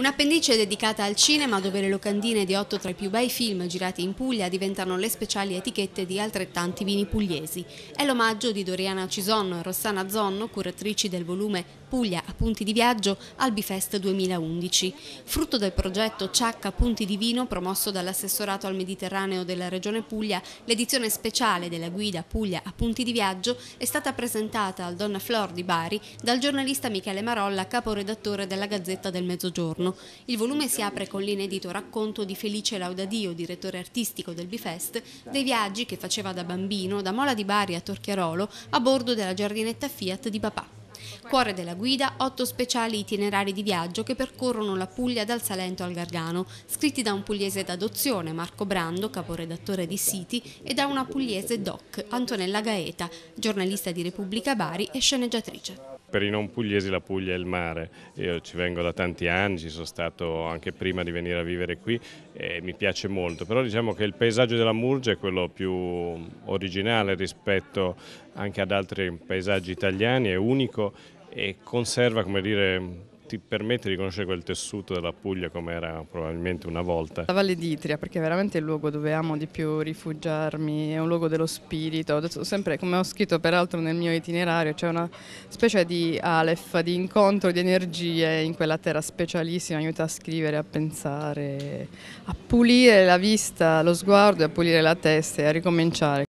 Un'appendice dedicata al cinema dove le locandine di otto tra i più bei film girati in Puglia diventano le speciali etichette di altrettanti vini pugliesi. È l'omaggio di Doriana Cisonno e Rossana Zonno, curatrici del volume Puglia a punti di viaggio al Bifest 2011, frutto del progetto Ciacca Punti di Vino promosso dall'assessorato al Mediterraneo della Regione Puglia, l'edizione speciale della guida Puglia a punti di viaggio è stata presentata al Donna Flor di Bari dal giornalista Michele Marolla, caporedattore della Gazzetta del Mezzogiorno giorno. Il volume si apre con l'inedito racconto di Felice Laudadio, direttore artistico del Bifest, dei viaggi che faceva da bambino da Mola di Bari a Torchiarolo a bordo della giardinetta Fiat di papà. Cuore della guida, otto speciali itinerari di viaggio che percorrono la Puglia dal Salento al Gargano, scritti da un pugliese d'adozione, Marco Brando, caporedattore di City, e da una pugliese doc, Antonella Gaeta, giornalista di Repubblica Bari e sceneggiatrice. Per i non pugliesi la Puglia è il mare, io ci vengo da tanti anni, ci sono stato anche prima di venire a vivere qui e mi piace molto, però diciamo che il paesaggio della Murgia è quello più originale rispetto anche ad altri paesaggi italiani, è unico e conserva come dire ti permette di conoscere quel tessuto della Puglia come era probabilmente una volta. La Valle d'Itria perché è veramente il luogo dove amo di più rifugiarmi, è un luogo dello spirito, Adesso, sempre come ho scritto peraltro nel mio itinerario c'è una specie di Aleph, di incontro di energie in quella terra specialissima, aiuta a scrivere, a pensare, a pulire la vista, lo sguardo e a pulire la testa e a ricominciare.